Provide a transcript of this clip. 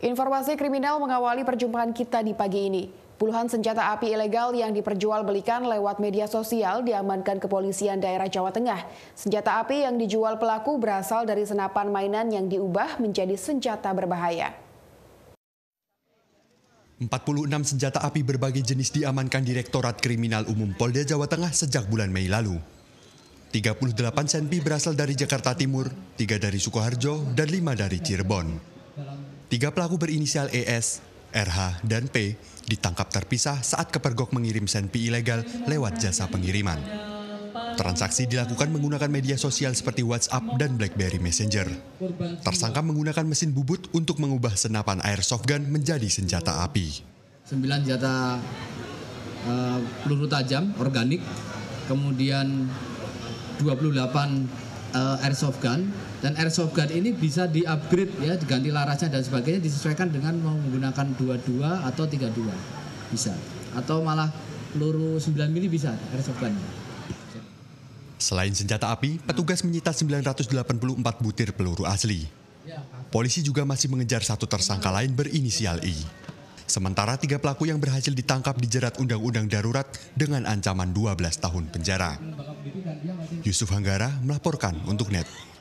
Informasi kriminal mengawali perjumpaan kita di pagi ini. Puluhan senjata api ilegal yang diperjualbelikan lewat media sosial diamankan kepolisian daerah Jawa Tengah. Senjata api yang dijual pelaku berasal dari senapan mainan yang diubah menjadi senjata berbahaya. 46 senjata api berbagai jenis diamankan Direktorat Kriminal Umum Polda Jawa Tengah sejak bulan Mei lalu. 38 senpi berasal dari Jakarta Timur, 3 dari Sukoharjo, dan 5 dari Cirebon. Tiga pelaku berinisial ES, RH, dan P ditangkap terpisah saat kepergok mengirim senpi ilegal lewat jasa pengiriman. Transaksi dilakukan menggunakan media sosial seperti WhatsApp dan BlackBerry Messenger. Tersangka menggunakan mesin bubut untuk mengubah senapan airsoft gun menjadi senjata api. Sembilan senjata uh, peluru tajam organik, kemudian 28 uh, eh, airsoft gun, dan airsoft gun ini bisa di upgrade ya diganti larasnya dan sebagainya disesuaikan dengan menggunakan 22 atau 32 bisa atau malah peluru 9 mili bisa airsoft gun Selain senjata api, petugas menyita 984 butir peluru asli. Polisi juga masih mengejar satu tersangka lain berinisial I. Sementara tiga pelaku yang berhasil ditangkap dijerat undang-undang darurat dengan ancaman 12 tahun penjara. Yusuf Hanggara melaporkan untuk NET.